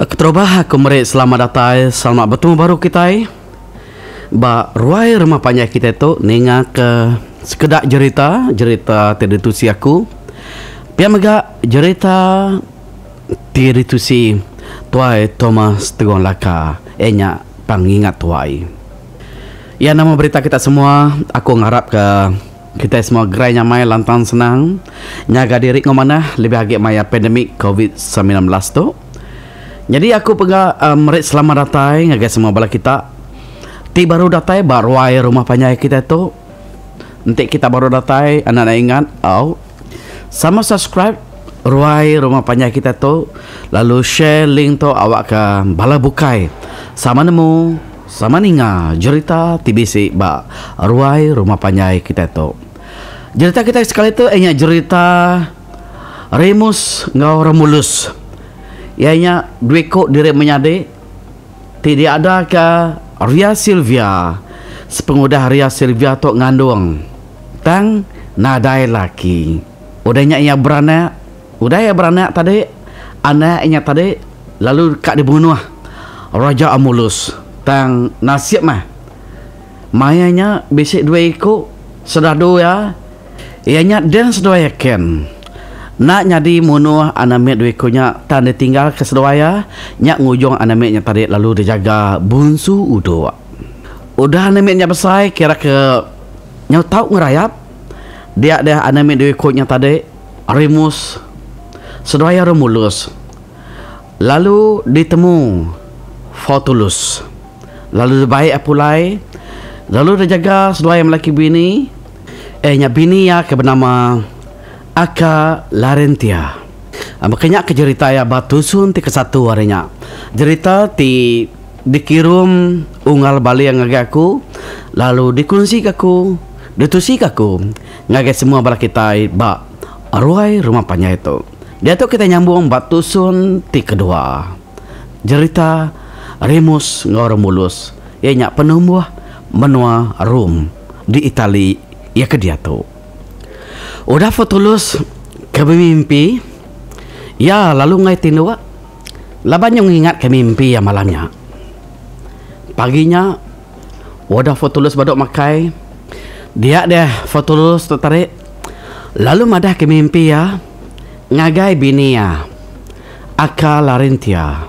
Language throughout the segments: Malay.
Ketubah aku merik selamat datang eh. Selamat bertemu baru kita eh. Ba ruai rumah panjang kita itu Nengah ke sekedak cerita Cerita tiritusi aku Pian mega cerita Tiritusi Tuai Thomas Tegon Laka Enya pangingat tuai Ya nama berita kita semua Aku ngarap ke kita semua gerai nyamai lantang senang Nyaga diri ke Lebih agak maya pandemik COVID-19 tu jadi aku pegang uh, um, merit selamat datang agak semua bala kita. Ti baru datang baru ai rumah panjai kita tu. Nanti kita baru datang anak anak ingat au. Oh. Sama subscribe ruai rumah panjai kita tu lalu share link tu awak ke bala bukai. Sama nemu sama ninga cerita TBC ba ruai rumah panjai kita tu. Cerita kita sekali tu enya eh, cerita Remus ngau Remulus ianya dua kok diri menyade tidak ada ke Ria Silvia sepengudah Ria Silvia tok ngandung tang nadai laki udahnya ia beranak udah ia beranak tadi anaknya tadi lalu kak dibunuh Raja Amulus tang nasib mah mayanya besik dua ikut sedadu ya ianya dan sedua yakin nak nyadi munu anamet dua kunya tanda tinggal ke sedoya nyak ngujung anamet nya tadi lalu dijaga bunsu udo udah anamet nya besai kira ke nya tau ngerayap dia ada anamet dua kunya tadi rimus sedoya remulus lalu ditemu fotulus lalu baik apulai lalu dijaga sedoya melaki bini eh nyak bini ya ke bernama Aka Larentia ah, Makanya ke cerita ya batu sun ti kesatu warinya Cerita ti dikirum ungal bali yang ngage aku Lalu dikunci ke aku Ditusi ke aku Ngage semua bala kita ba aruai rumah panya itu Dia tu kita nyambung batu sun ti kedua Cerita Remus ngoromulus Ya nyak penumbuh menua rum di Itali ya ke dia tuh. Udah fotolus ke mimpi. Ya, lalu ngai tinua. Laban yang ingat kami mimpi ya malamnya. Paginya, udah fotolus badok makai. Dia deh fotolus tertarik. Lalu madah kami mimpi ya. Ngagai bini ya. Aka larintia.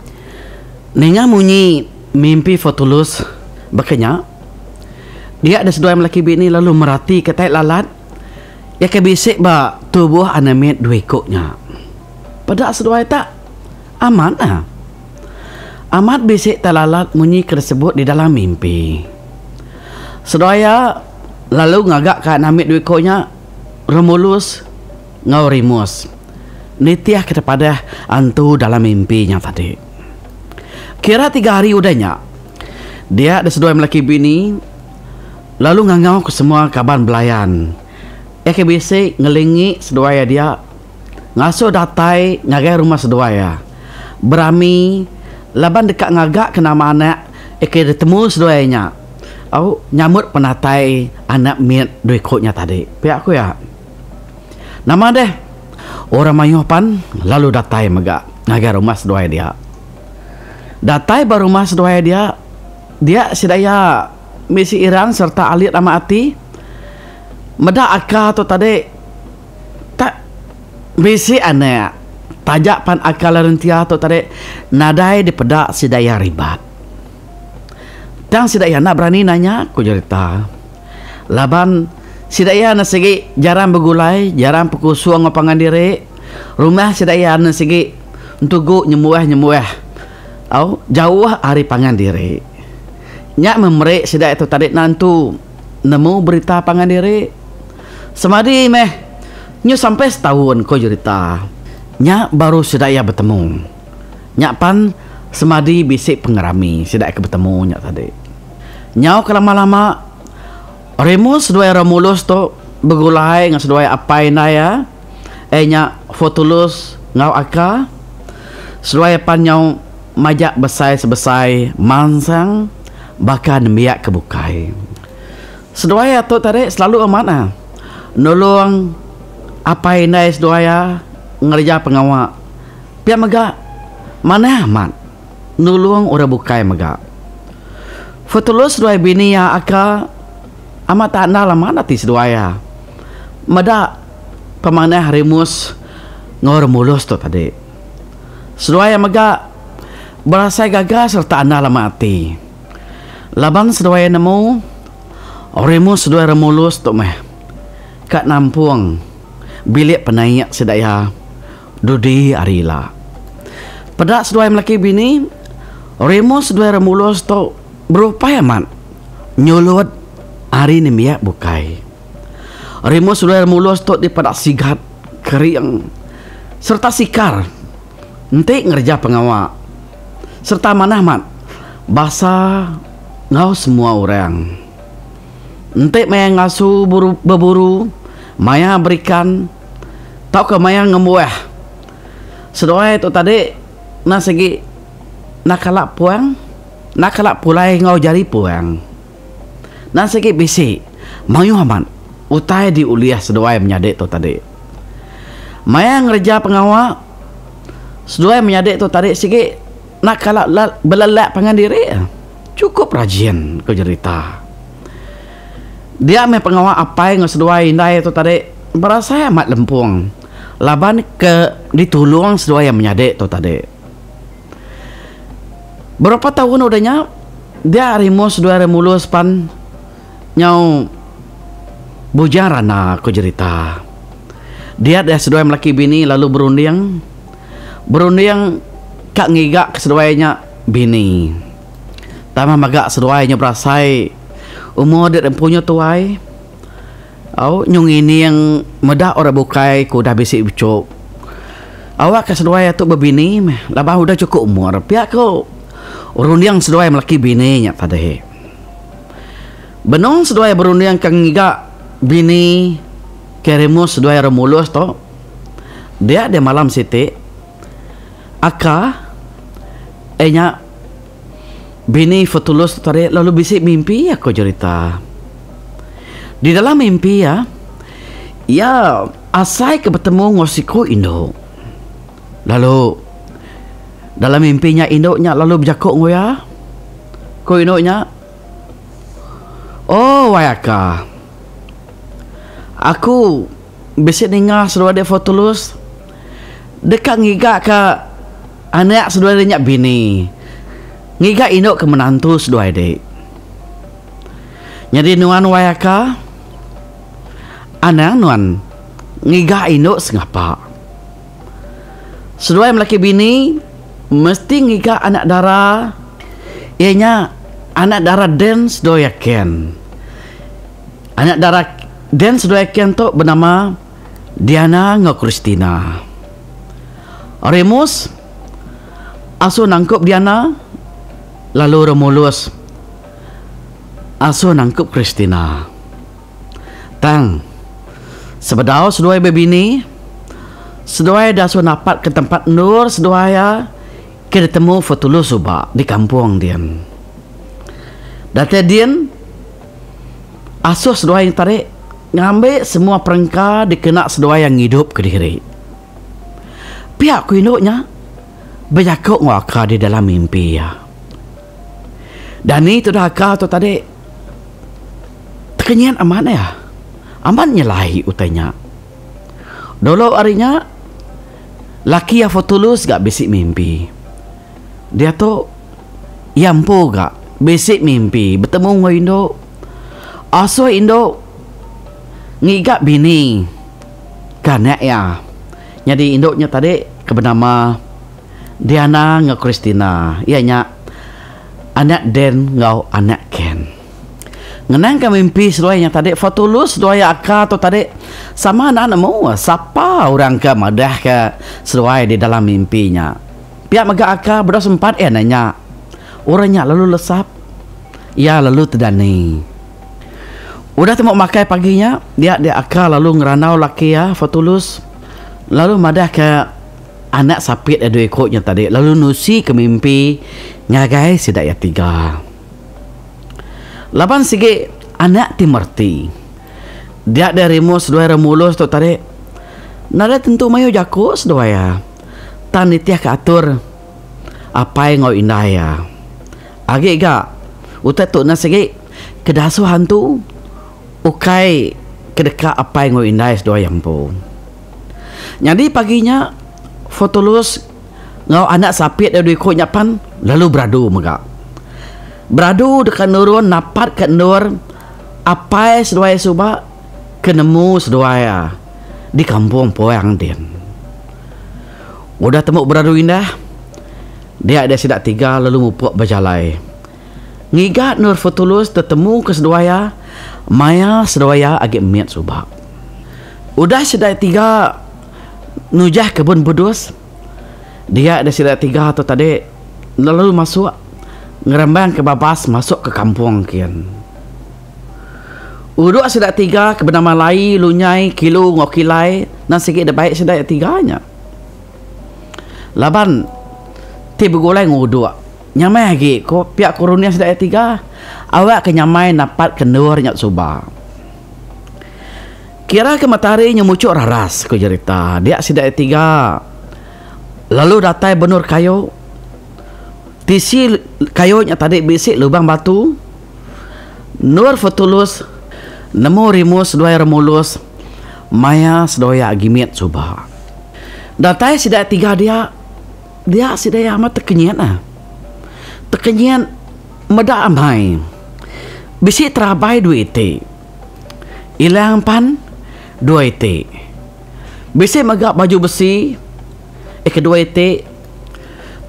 Nengah munyi mimpi fotolus. Bakanya, dia ada sedua yang lelaki bini lalu merati ke lalat. Ya ke bisik ba tubuh anemit dua ikutnya. Pada seduai tak? Aman lah. Amat bisik telalat munyi tersebut di dalam mimpi. Sedaya lalu ngagak ke anemit dua ikutnya. Remulus ngau rimus. Nitiah pada antu dalam mimpinya tadi. Kira tiga hari udahnya. Dia ada seduai melaki bini. Lalu ngangau ke semua kaban belayan. Belayan. FKBC ngelingi seduaya dia ngaso datai ngagai rumah seduaya berami laban dekat ngagak kena mana eke ketemu seduanya au nyamut penatai anak miat dui kotnya tadi pihak aku ya nama deh orang mayopan lalu datai mega ngagai rumah seduaya dia datai baru rumah seduaya dia dia sedaya misi irang serta alit sama Medak akal tu tadi Tak Bisi aneh Tajak pan akal lah rentia tu tadi Nadai di pedak si daya ribat Tang si daya nak berani nanya Ku cerita Laban Si daya nak segi jarang bergulai Jarang pukul suang ngapangan diri Rumah si daya nak segi Ntugu nyemueh nyemueh Au, jauh lah hari pangan diri Nyak memerik si daya tu tadi nantu Nemu berita pangan diri Semari meh Nyo sampai setahun kau cerita Nya baru sudah ia bertemu Nya pan Semari bisik pengerami sudah ke bertemu nya tadi Nya ke lama-lama Remo sedua yang mulus tu Begulai dengan sedua yang apa yang ya Eh nya fotulus Ngau aka Sedua yang pan nyau Majak besai-sebesai Mansang Bahkan miak kebukai Sedua yang tu tadi selalu amanah nolong apa yang nais ya, ngerja pengawa pihak mega mana amat nolong ora bukai mega fotolos doai bini ya aka amat tak nala mana tis doaya meda pemangnya harimus ngor mulus tu tadi sedoaya mega berasa gagal serta nala mati laban sedoaya nemu Orimu sedua remulus tu meh kat nampuang bilik penayak sedaya dudi arila sedua seduai melaki bini remo seduai remulus to berupaya mat nyulut hari ni miak bukai remo sedua remulus to di pedak sigat kering serta sikar nanti ngerja pengawak serta mana mat basa ngau semua orang nanti main ngasu buru, beburu Maya berikan tau ke Maya ngembuah. Sedoa itu tadi na segi na kalap puang, na kalap pulai ngau jari puang. Na segi bisi mayu aman utai di uliah sedoa menyade itu tadi. Maya ngerja pengawa sedoa menyade itu tadi segi na kalap belalak pengandiri, cukup rajin ke cerita dia me pengawal apa yang sesuai indah itu tadi berasa amat lempung laban ke ditulung sesuai yang menyadek tu tadi berapa tahun udahnya dia harimau sesuai remulus pan nyau bujarana aku cerita dia dah sesuai melaki bini lalu berunding berunding kak ngigak sesuainya bini tama magak sesuainya berasai berasai umur dia dan punya tuai au oh, nyung ini yang medah orang bukai ku dah bisi ucup awak ke seduai atuk berbini labah udah cukup umur pihak ku urundiang seduai melaki bini nya tadi benung seduai yang ke ngiga bini kerimu seduai remulus to dia dia malam siti aka enya eh, Bini Fotulus tadi lalu bisik mimpi ya aku cerita. Di dalam mimpi ya, ya asai ke bertemu ngosiko Indo. Lalu dalam mimpinya Indo nya lalu bejako ngoya. Ko Indo nya. Oh wayaka. Aku bisik dengar seruan dia fatulus dekat ngiga ke anak seruan dia bini ngiga inuk ke menantu sedua ide. Nyari nuan wayaka, anang nuan ngiga inuk sengapa. Sedua yang laki bini, mesti ngiga anak dara, ianya anak dara dan sedua yakin. Anak dara dan sedua yakin tu bernama Diana Kristina. Remus, asuh nangkup Diana, Diana, Lalu Romulus asuh nangkup Kristina. Tang. Sebedau seduai bebini. Seduai dah so napat ke tempat nur seduai ya. Kita temu Fatulu Suba di kampung Dian. Data Dian. asuh seduai yang tarik. Ngambil semua perengka dikenak seduai yang hidup ke diri. Pihak ku hidupnya. Banyak kau di dalam mimpi ya. Dan ni tu dah kau tu tadi Terkenyian aman ya Aman nyelahi utanya. Dulu arinya Laki ya fotulus gak bisik mimpi Dia tu Yampu gak Bisik mimpi Bertemu dengan Indo Asuh Indo Ngigak bini Ganek ya Jadi Indo nya tadi Kebenama Diana ngak Kristina ianya anak den ngau anak ken ngenang ke mimpi seruai yang tadi fotulus seruai aka atau tadi sama anak-anak mau siapa orang ke madah ke seruai di dalam mimpinya pihak mega aka berdua sempat ya nanya orangnya lalu lesap ya lalu terdani udah temuk makai paginya dia dia aka lalu ngeranau laki ya fotulus lalu madah ke anak sapit ada ikut tadi lalu nusi ke mimpi ngagai ya sidak yang tiga laban sigi anak ti merti dia ada remo sedua remulus tu tadi nada tentu mayo jaku sedua ya tanitia ke atur apa yang ngau indah ya agi ga utai tu nasi kedasu hantu ukai kedekat apa yang ngau indah ya, sedua yang pun jadi paginya fotolus ngau anak sapit dari ko nyapan lalu beradu mega beradu dekat nurun napat ke nur apai seduai suba kenemu seduai ah. di kampung poyang den udah temu beradu indah dia ada sedak tiga lalu mupuk berjalai ngigat nur fotolus tertemu ke seduai ah. maya seduai ah, agak miat suba udah sidak tiga nujah kebun budus dia ada sila tiga atau tadi lalu masuk ngerembang ke babas masuk ke kampung kian Uduk sila tiga ke bernama lai lunyai kilu ngokilai dan sikit dah baik sila tiganya laban tiba gulai nguduk nyamai lagi ko pihak korunia sila tiga awak kenyamai napat kendur nyat subah kira ke matahari nya mucuk raras ku cerita dia sida tiga lalu datai benur kayu tisi kayu nya tadi bisik lubang batu nur fotulus nemu rimus dua remulus maya sedoya gimit suba datai sida tiga dia dia sida amat terkenyian ah terkenyian meda amai bisik terabai duit ilang pan dua etik bisa megak baju besi eh kedua etik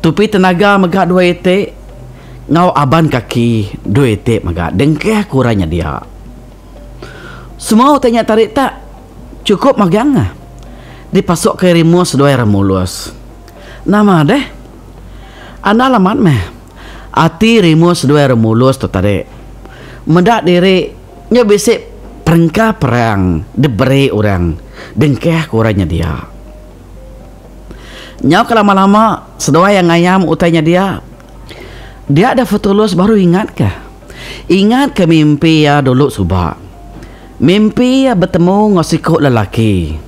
tupi tenaga megak dua etik ngau aban kaki dua etik megak dengkeh kurangnya dia semua tanya tarik tak cukup megang ah dipasok ke rimus dua remulus nama deh anda alamat meh ati rimus dua remulus tu tadi mendak diri nya bisik perengka perang debre orang dengkeh kurangnya dia nyau ke lama-lama sedua yang ngayam utanya dia dia ada fotolos baru ingat ke ingat ke mimpi ya dulu subak mimpi ya bertemu ngosikuk lelaki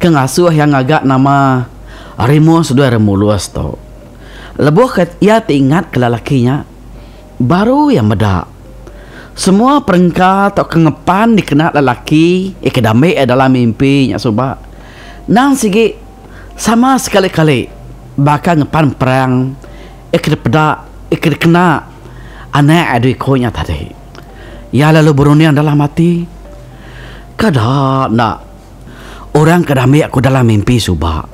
ke ngasuh yang agak nama Arimo sudah remulus tu. Lebuh ke ia teringat ke lelakinya baru yang medak. Semua perengkal atau kengepan dikenal lelaki eh, akademik adalah eh, mimpi nya sobat. Nan sigi sama sekali-kali bakal ngepan perang ikut peda ikut kena anak adu ikonya tadi. Ya lalu burunnya adalah mati. Kadak nak orang kedamai aku dalam mimpi sobat.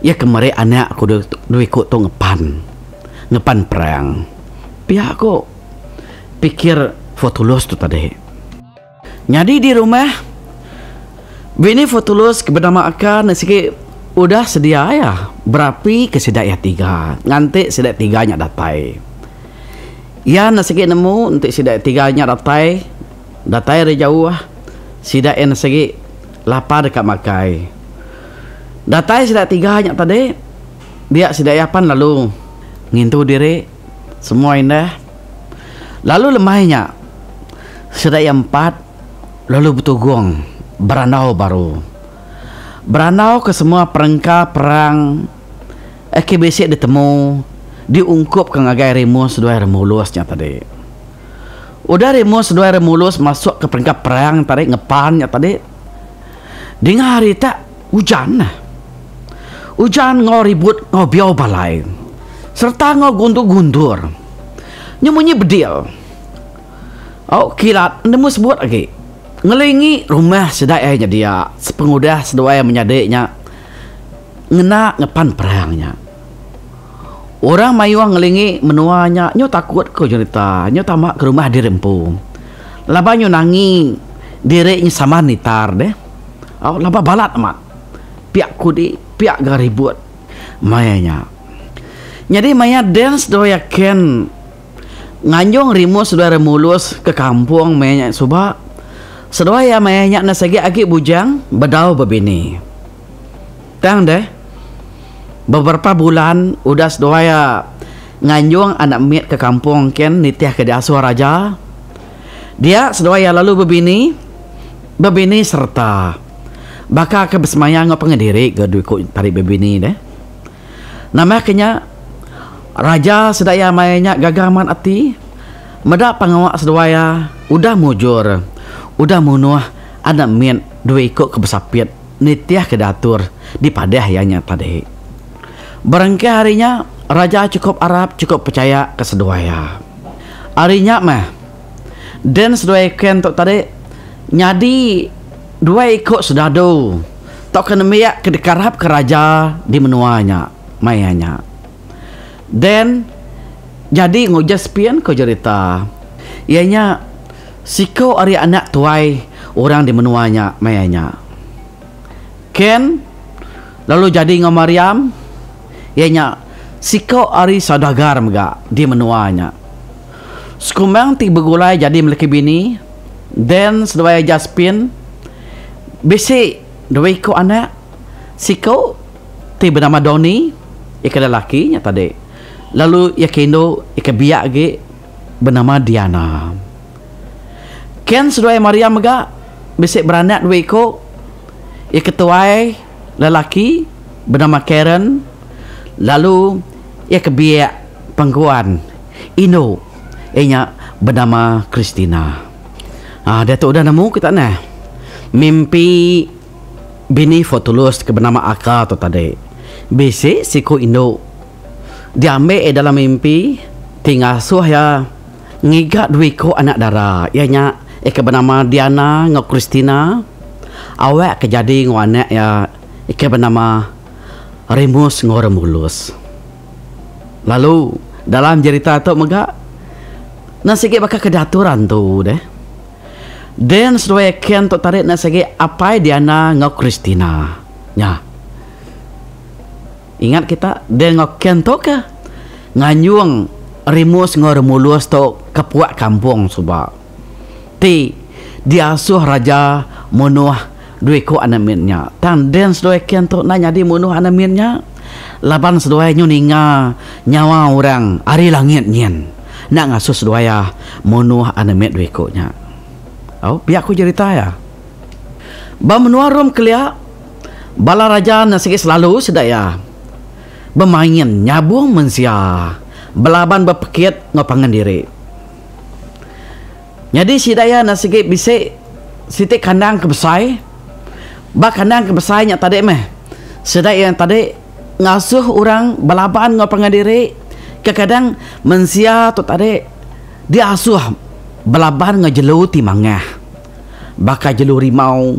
Ya kemarin anak aku dua ikut tu ngepan ngepan perang. Pihak aku pikir Fotulus tu tadi Nyadi di rumah Bini Fotulus bernama akan Nasi Udah sedia ya Berapi ke ya tiga Nanti sedak tiga nya datai Ya nasi nemu Nanti sedak tiga nya datai Datai dari jauh ah. Sedak yang nasi Lapar dekat makai Datai sedak tiga nya tadi Dia sedak apa pan lalu Ngintu diri Semua indah Lalu lemahnya Sudah yang empat Lalu butuh gong Beranau baru Beranau ke semua perengkal perang EKBC ditemu Diungkup ke ngagai remus Dua remulusnya tadi Udah remus dua remulus Masuk ke perengkal perang tadi Ngepannya tadi Dengar hari tak hujan Hujan ngau ribut Ngau biau balai Serta ngau guntur-guntur nyemunyi bedil. Oh kilat, nemu sebut lagi. Ngelingi rumah sedai ayahnya dia, sepengudah sedua yang menyadiknya. Ngena ngepan perangnya. Orang mayu ngelingi menuanya, nyu takut ke cerita, nyu tamak ke rumah dirimpu. Laba nyu nangi, direknya sama nitar deh. Oh laba balat amat. Piak kudi, pihak garibut. Mayanya. Jadi maya dance doyakin nganjung rimu saudara mulus ke kampung mayanya suba sedua ya mayanya nasagi agi bujang bedau bebini tang deh beberapa bulan udah sedua ya nganjung anak mit ke kampung ken nitiah ke asuh raja dia sedua ya lalu bebini bebini serta baka ke besmaya ngopeng diri ke duiku tarik bebini deh nama kenya Raja sedaya mayanya gagaman ati Meda pengawak sedaya Udah mujur Udah munuh Ada min Dua ikut ke pesapit Nitiah ke datur Dipadah yanya tadi Berengke harinya Raja cukup Arab Cukup percaya ke sedaya Harinya mah Dan sedaya ken tok tadi Nyadi Dua ikut sedadu tak kena miak ke dekarap ke raja Di menuanya Mayanya Then jadi ngoja spian ko cerita. Ianya siko ari anak tuai orang di menuanya mayanya. Ken lalu jadi ngam Maryam ianya siko ari sadagar mega di menuanya. Sekumang ti begulai jadi miliki bini then sedaya Jaspin bisi dewi ko anak siko ti bernama Doni ikada lakinya tadi lalu ia kendo ia kebiak ke bernama Diana Ken sedua Maria mega besek beranak dua iko ia ketuai lelaki bernama Karen lalu ia kebiak pengkuan Ino ianya bernama Christina ah dia tu udah nemu kita ne mimpi bini fotolos ke bernama Aka tu tadi besek siku Ino dia ambil eh dalam mimpi tinggal suah ya ngigat dua ko anak dara ianya ya, ika eh, bernama Diana ngau Kristina awak kejadi ngau anak ya ika eh, bernama Remus ngau Remulus lalu dalam cerita tu mega nasi bakal kedaturan tu deh dan sesuai kian tu tarik nasi apa Diana ngau Kristina ya ingat kita dengok kentoka nganyuang rimus ngor mulus to kepuak kampung suba ti diasuh raja munuh dua ko anaminnya tan dance doi kento nanya di munuh anaminnya laban sedoi nyuninga nyawa orang ari langit nyen nak ngasus doi ah, munuh anamin dua ko nya oh biar aku cerita ya ba munuh rum kelia bala raja nasik selalu sedaya bermain nyabung mensia belaban berpekiat ngopangan diri jadi si daya nasi bisa sitik kandang kebesai bak kandang kebesai nyak tadi meh sedai yang tadi ngasuh orang belaban ngopangan diri Kadang mensia tu tadi dia asuh belaban ngejelu timangah bakal jelu rimau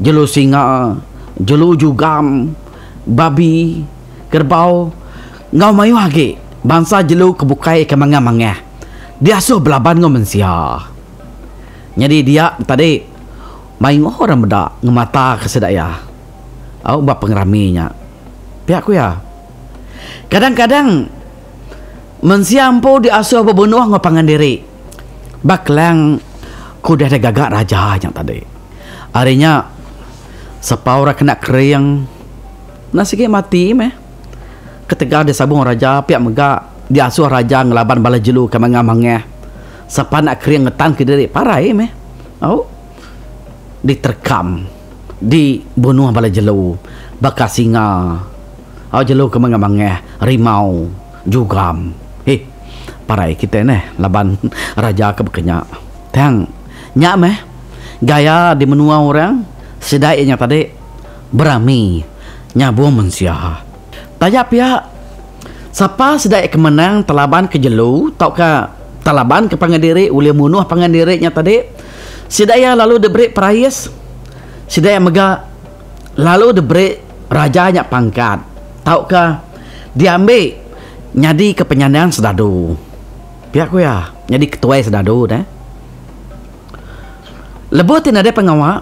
jelu singa jelu jugam babi kerbau ngau mayu agi bangsa jelu kebukai ke manga-manga dia so belaban ngau mensia jadi dia tadi main orang beda ngemata kesedaya au ba pengraminya pihak ku ya kadang-kadang mensia ampo di aso bebenuah ngau pangan diri baklang ku dah gagak raja yang tadi arinya sepaura kena kering nasi mati meh ketegah di sabung raja pihak megak di asuh raja ngelaban bala jelu ke mangah mangah sapa nak kering ngetan ke diri parai meh au oh. diterkam di bunuh bala jelu bakas singa au oh, jelu ke mangah mangah rimau jugam hei parai kita ne laban raja ke bekenya tang nya meh gaya di menua orang sedai nya tadi berami nyabu mensiah Tanya pihak Siapa sedaya kemenang talaban ke jelu Tau ke talaban ke pangandiri Ulih munuh pangandirinya tadi yang lalu diberi perayis yang megah Lalu diberi Rajanya pangkat Tau ke Diambil Nyadi ke penyandian sedadu Pihak ku ya Nyadi ketua sedadu deh. Lebih tidak ada pengawal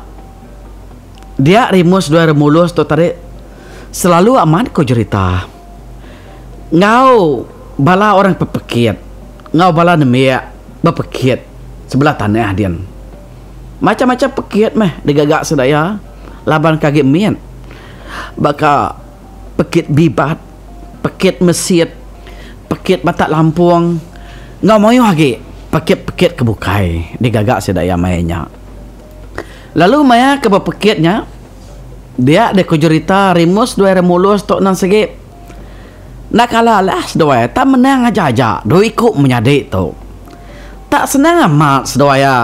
Dia rimus dua remulus tu tadi selalu aman ko cerita ngau bala orang pepekit, ngau bala nemia pepekit sebelah tanah dian macam-macam pekit meh digagak sedaya laban kaget mien baka pekit bibat pekit mesit pekit batak lampung, ngau moyo lagi pekit-pekit kebukai digagak sedaya mayanya lalu maya kebepekiatnya dia ada kejurita rimus dua orang mulus tok nan segi nak kalah lah sedua ya tak menang aja aja dua ikut menyadik tu tak senang amat sedua ya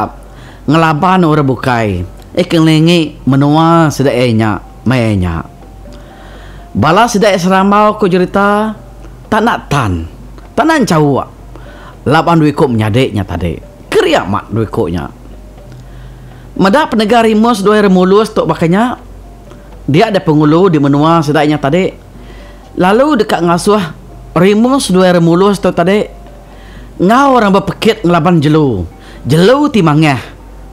ngelaban orang bukai ikan lengi menua sedai enya mayanya balas sedai seramau kejurita tak nak tan tak nak cawa laban dua ikut menyadiknya tadi keriak mat dua ikutnya madah penegar rimus dua remulus tok bakanya dia ada pengulu di menua setidaknya tadi lalu dekat ngasuh rimus dua remulus tu tadi ngau orang berpekit ngelaban jelu jelu timangnya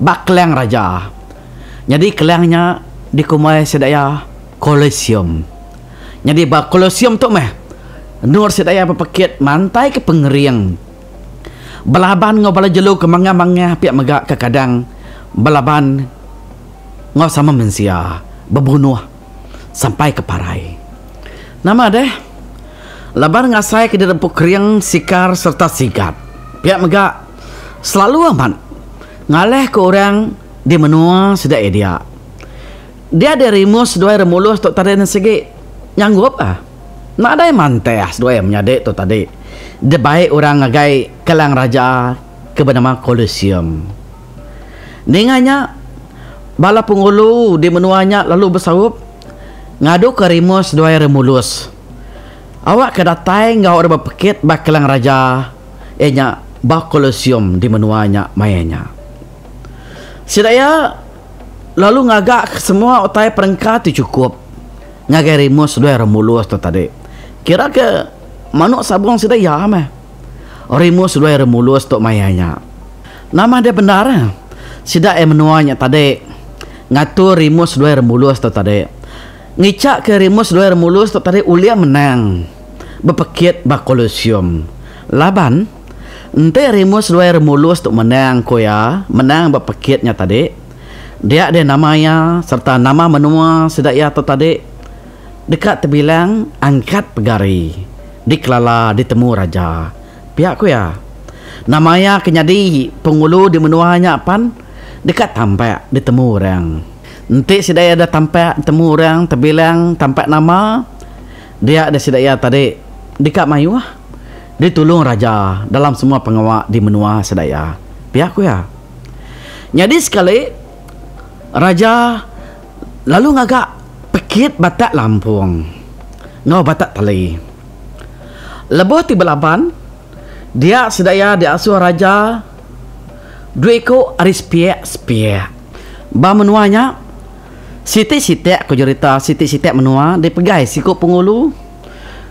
bak keliang raja jadi keliangnya dikumai sedaya kolosium jadi bak kolosium tu meh nur sedaya berpekit mantai ke pengering belaban ngau bala jelu ke mangah-mangah pihak megak ke kadang belaban ngau sama mensiah berbunuh sampai ke parai. Nama deh. Labar ngasai ke dalam pukriang sikar serta sigat. Pihak mega selalu aman. Ngaleh ke orang di menua sudah dia. Dia ada rimus dua remulus tu tadi dan segi. Nyanggup ah. Nak ada yang mantai ah, dua yang menyadik tu tadi. Dia baik orang ngagai kelang raja ke bernama Colosseum. Ninganya Bala pengulu di menuanya lalu bersarup ngadu ke Rimus dua remulus. Awak kedatai ngau ada berpekit bakalang raja enya eh, bah kolosium di menuanya mayanya. Sidaya lalu ngagak semua utai perengkat cukup ngagai Rimus dua remulus tu tadi. Kira ke manuk sabung sidaya meh. Rimus dua remulus tu mayanya. Nama dia benar. Eh? Sidak menuanya tadi ngatur rimus dua remulus tu tadi ngicak ke rimus dua remulus tu tadi ulia menang bepekit bakolusium laban ente rimus dua remulus tu menang ko ya menang bepekitnya tadi dia ada namanya serta nama menua sedaya tu tadi dekat terbilang angkat pegari dikelala ditemu raja pihak ko ya namanya kenyadi pengulu di menuanya pan dekat tampak ditemu orang nanti si daya ada tampak temu orang terbilang tampak nama dia ada si daya tadi dekat mayu lah dia tolong raja dalam semua pengawak di menua sedaya pihak aku ya jadi sekali raja lalu ngagak pekit batak lampung ngau batak tali lebuh tiba laban dia sedaya dia asuh raja Dua ko aris piak spiak. Ba menuanya Siti-siti aku cerita Siti-siti menua Dia pegai sikut pengulu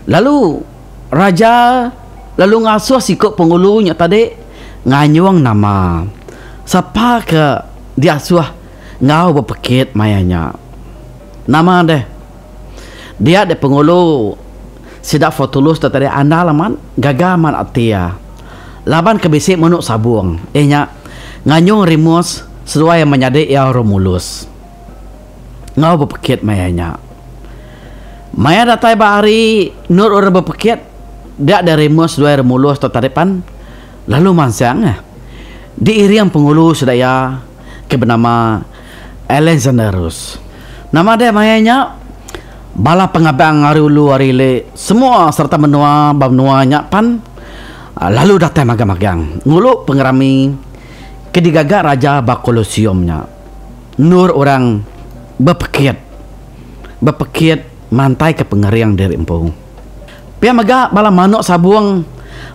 Lalu Raja Lalu ngasuh sikut pengulu Yang tadi Nganyuang nama Sapa ke Dia asuh Ngau berpekit mayanya Nama deh Dia de pengulu sedap fotulus Tadi anda laman Gagaman atia Laban kebisik menuk sabung Eh nyak Nganyong rimus seruai yang menyadi ia romulus. Ngau berpikir mayanya. Maya datai bahari nur ur berpikir. Dak ada rimus dua romulus atau taripan. Lalu mansiang. Eh? Diiri yang pengulu sedaya ke bernama Alexanderus. Nama dia mayanya bala pengabang hari ulu hari le semua serta menua bab nuanya pan lalu datai magang-magang ngulu pengerami ketika raja Bakolosiumnya Nur orang bepekit bepekit mantai ke pengerian dari empung Pia mega bala manok sabuang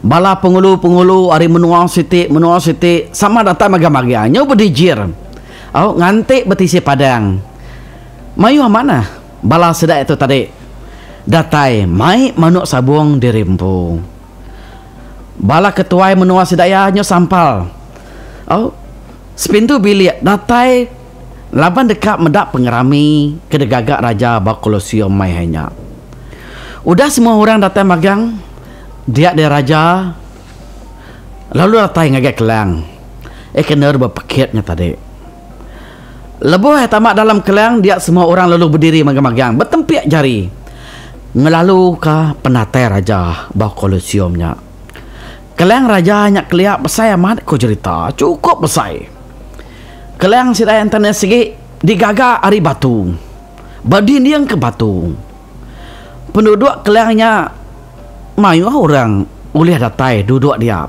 bala pengulu pengulu ari menua siti menua siti sama datang mega magia anyo ah, berdijir au nganti betisi padang mayu mana bala sedak itu tadi datai mai manok sabuang dari empung bala ketuai menua sedaya ah, nyo sampal Oh, sepintu bilik datai laban dekat medak pengerami kedegagak raja bakolosio mai hanya. Udah semua orang datai magang, dia dia raja. Lalu datai ngagak kelang. Eh kenar berpaketnya tadi. Lebuh eh tamak dalam kelang dia semua orang lalu berdiri magang-magang bertempiak jari. Ngelalu ke penatai raja bakolosiumnya. kolosiumnya. Keleng raja hanya keliak besai amat ku cerita cukup besai. Keleng si raya internet segi digaga ari batu. Badin yang ke batu. Penduduk keleangnya mayu lah orang boleh datai duduk dia.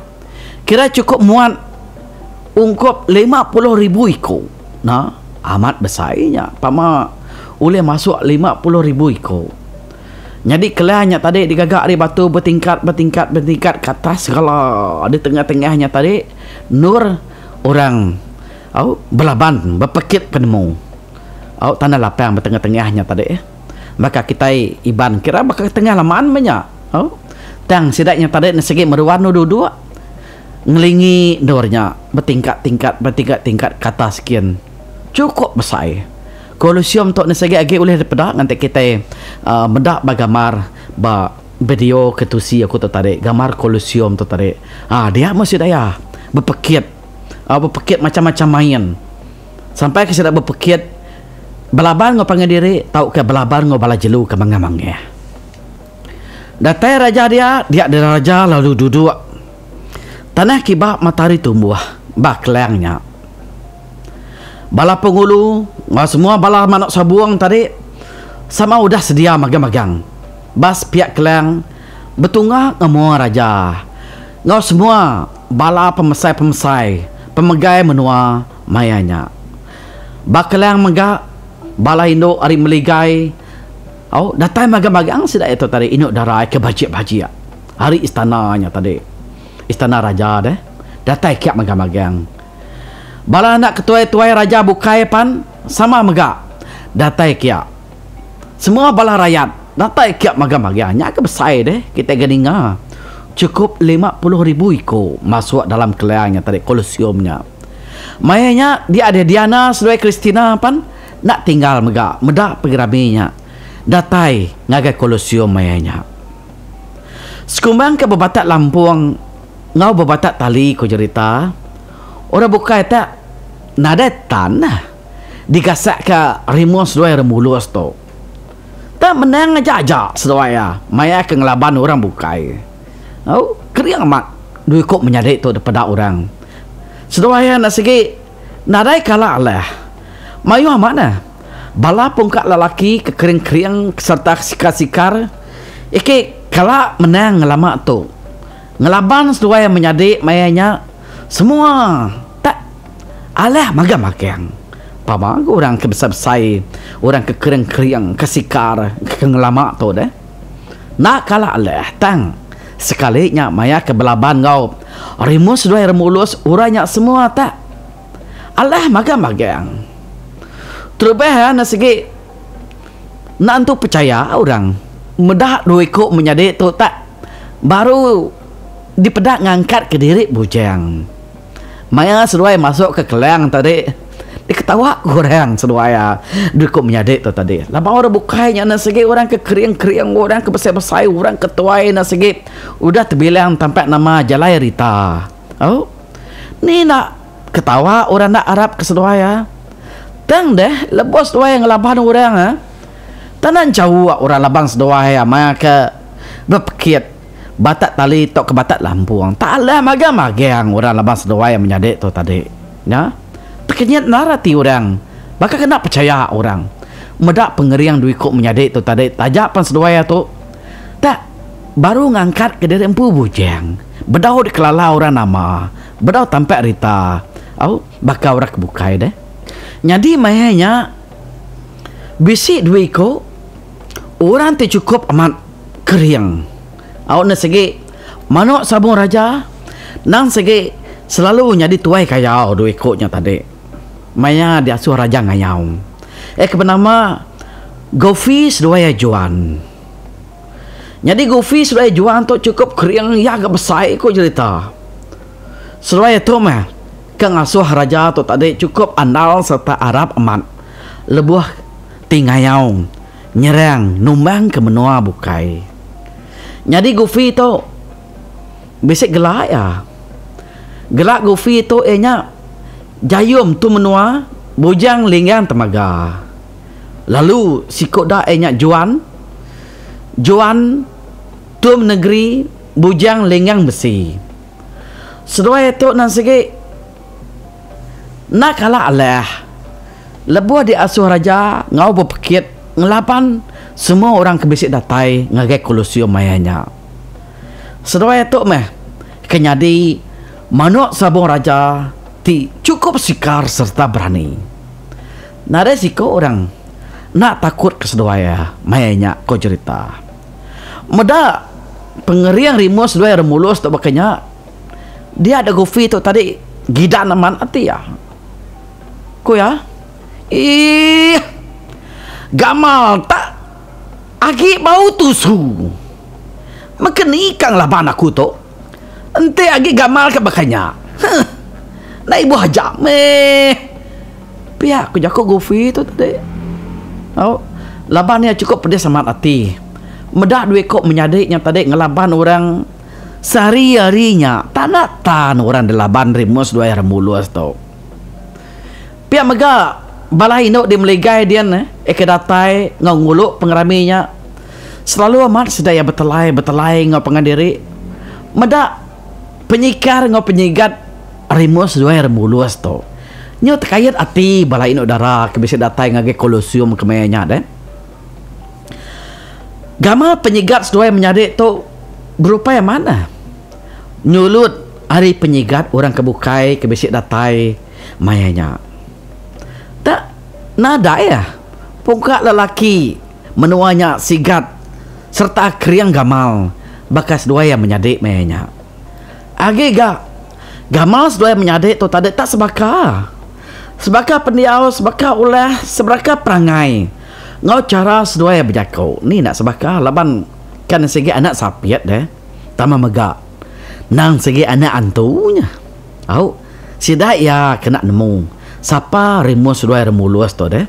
Kira cukup muat ungkup puluh ribu iku. Nah, amat besainya. Pama boleh masuk lima puluh ribu iku. Jadi kelainya tadi digagak di batu bertingkat bertingkat bertingkat ke atas segala di tengah-tengahnya tadi nur orang au oh, belaban berpekit penemu. Au oh, tanah lapang tengah tengahnya tadi eh. Maka kita iban kira maka tengah laman banyak. Au oh, tang sidaknya tadi segi meruan nu dua ngelingi nurnya bertingkat-tingkat bertingkat-tingkat ke atas sekian. Cukup besar. Eh kolosium tok nesagi agi oleh daripada ngantek kita uh, medak bagamar ba video ketusi aku tarik gamar kolosium tertarik ah dia masih daya berpekit uh, berpekit macam-macam main sampai ke sedap berpekit belaban ngau panggil diri tau ke belaban ngau bala jelu ke mangamangnya datai raja dia dia ada raja lalu duduk tanah kibak matahari tumbuh baklangnya bala pengulu Wah semua bala manok sabuang tadi sama udah sedia magang-magang. Bas pihak kelang betunga ngemua raja. Ngau semua bala pemesai-pemesai pemegai menua mayanya. kelang mega bala Indo ari meligai. Oh, datai magang-magang sida itu tadi Indo darai ke bajik-bajik. Hari istananya tadi. Istana raja deh. Datai kiak magang-magang. Bala anak ketua-tua raja bukai pan sama megak datai kia semua bala rakyat datai kia magam magia nya ke besai deh kita geninga cukup 50 ribu iko masuk dalam keleangnya tadi kolosiumnya mayanya dia ada Diana sedoi Kristina pan nak tinggal megak medak pegeraminya datai ngagai kolosium mayanya sekumbang ke bebatak lampuang ngau bebatak tali ko cerita orang buka tak nadai tanah di kasak ke rimun seduai remulus tu tak menang aja aja, seduai ya. Lah. maya ke ngelaban orang bukai oh keriang mak duit kok menyadik tu daripada orang seduai ya lah, nak segi nadai kalah lah mayu mana lah. bala pungkak lelaki ke kering-kering serta sikar-sikar Iki kalah menang ngelamak tu ngelaban seduai yang menyadik mayanya semua tak alah magam makian pama orang ke besar-besar orang ke kereng kering ke sikar ke kengelama tu deh nak kalah leh tang sekalinya maya ke belaban kau rimus dua remulus uranya semua tak Allah maga magang-magang terubah ya nak tu percaya orang medah duiku menjadi tu tak baru dipedak ngangkat ke diri bujang maya seruai masuk ke kelang tadi dia ketawa orang sedua ya dukuk menyadik tu tadi lapan orang bukainya nak segi orang ke kering kering orang ke besar besar orang ketuai nak segi udah terbilang tampak nama jalai rita oh ni nak ketawa orang nak arab ke sedua ya tang deh lepas dua yang lapan orang ha eh. tanan jauh orang labang sedua ya maka eh, berpikir batak tali tok ke batak lampu tak lah magang-magang orang labang sedua yang menyadik tu tadi ya nah? kenyat narati orang maka kena percaya orang Medak pengeriang duit kok menyadik tu tadi Tajak pan seduai lah tu Tak Baru ngangkat ke diri empu bujang Bedau dikelala orang nama berdau tampak rita Au Baka orang kebukai deh Nyadi mayanya Bisi duit ko Orang te cukup amat Keriang Au ne segi Manok sabung raja Nang segi Selalu nyadi tuai kaya Duit ko nya tadi maya dia suara jangan nyau eh kenapa gofis dua ya juan jadi gofis dua ya juan tu cukup kering ya agak besar ko cerita selain itu mah asuh raja tu tadi cukup andal serta arab aman lebuh tinggal nyau nyerang numbang ke menua bukai jadi gofis tu bisa gelak ya gelak gofis tu enya Jayum tu menua Bujang linggang temaga Lalu si dah enya juan Juan Tum negeri Bujang linggang besi Seruai itu nan segi Nak kalah alah Lebuah di asuh raja Ngau berpikir Ngelapan Semua orang kebisik datai Ngagai kolosium mayanya Seruai itu meh Kenyadi Manuk sabung Raja mesti cukup sikar serta berani. Nah resiko orang nak takut kesedwaya mayanya kau cerita. Meda pengeriang rimu sedwaya remulus tak bakanya dia ada gofi tu tadi gida naman ati ya. Kau ya. Ih. Gamal tak agi bau tusu. Makan ikang lah aku tu. Ente agi gamal ke bakanya. Huh. Naik buah jak meh. Pihak aku jago gofi tu tadi. Oh, laban ni cukup pedas sama hati. Medak dua kok menyadai yang tadi ngelaban orang sehari harinya tak nak orang di laban rimus dua air mulus tu. Pihak mega balai nak di melegai dia ne, ek datai ngunguluk pengeraminya. Selalu amat sedaya betelai betelai ngau pengandiri. Medak penyikar ngau penyigat Arimus dua yang mulus tu. Nyo terkait ati bala ino dara kebisa datai ngage kolosium kemenya de. Eh. Gama penyigat duer menyade tu berupa yang mana? Nyulut hari penyigat orang kebukai kebisa datai mayanya. Tak nada ya. Eh. Pungka lelaki menuanya sigat serta kriang gamal bakas dua yang menyadik mayanya. Agi gak Gamal sudah menyadik tu tadi tak sebaka. Sebaka pendiau, sebaka oleh, sebaka perangai. Ngau cara sedua ya berjaku. Ni nak sebaka. Laban kan segi anak sapiat deh. Tama mega. Nang segi anak antunya. Au, dah ya kena nemu. Sapa rimu sedua remulus tu deh.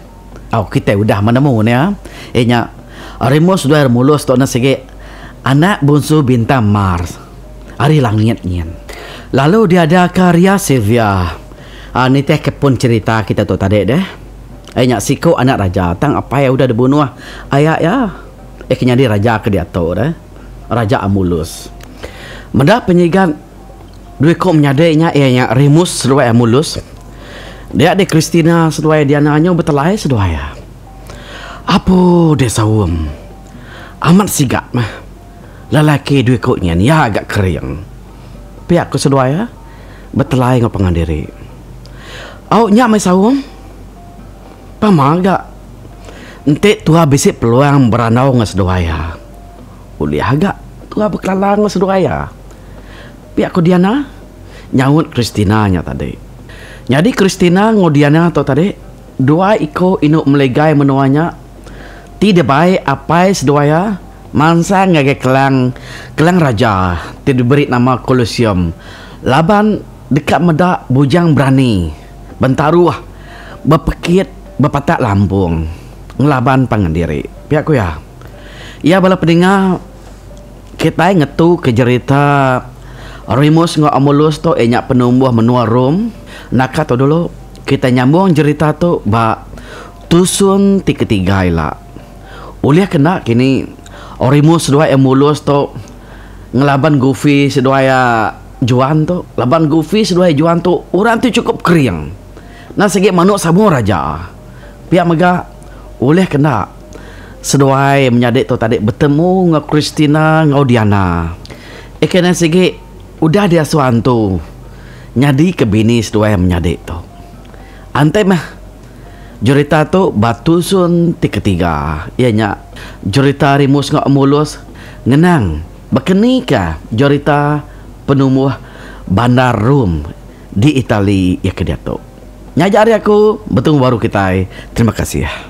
Au, kita udah menemu ni ya. Eh nyak, rimu sedua remulus tu na segi anak bungsu bintang Mars. Hari langit nyen. Lalu dia ada karya Sylvia. Ah ni teh kepun cerita kita tu tadi deh. Eh nyak siko anak raja tang apa ya udah dibunuh. Ah? Ayah ya. Eh kenya dia raja ke dia tu deh. Raja Amulus. Menda penyigan duit menyadai nya. ya eh, nyak Rimus seduai Amulus. Dia de Kristina seduai dia nanya betelai seduai ya. Ah. Apo desa um. Amat sigap mah. Lelaki duit kok nyanyi ya, agak kering pihak kesedua ya, bertelai dengan pengandiri. Au nyak mai sawum. agak nanti tua bisik peluang beranau dengan sedua ya. Kuliah agak tua berkelalang dengan sedua ya. Pihak ku Diana nyawut Kristina nya tadi. Jadi Kristina ngodiana atau tadi dua ikut inuk melegai menuanya tidak baik apa sedua ya. Mansa ngage kelang kelang raja ti diberi nama Colosseum. Laban dekat medak bujang berani. Bentaru ah, bepekit bepatak lambung. Ngelaban pangendiri. Pihak ku ya. Ia bala peningah kita ngetu ke cerita Remus ngau amulus tu enyak penumbuh menua rum. Nakat tu dulu kita nyambung cerita tu ba tusun ti ketiga ila. Uliah kena kini Orimu sedua yang mulus tu Ngelaban Gufi sedua ya Juan tu Laban Gufi sedua ya Juan tu Orang tu cukup kering Nah segi manuk sama raja Pihak mega Oleh kena Seduai menyadik tu tadi bertemu dengan Christina dengan Diana. Ikan yang segi, udah dia suan tu. Nyadi ke bini seduai menyadik tu. Antai mah, Jurita tu batu sun tiga-tiga. Ianya jurita rimus ngak mulus ngenang. Bekenika jurita penumbuh bandar Rum di Itali ya kediatu. Nyajari aku betul baru kita. Eh. Terima kasih ya.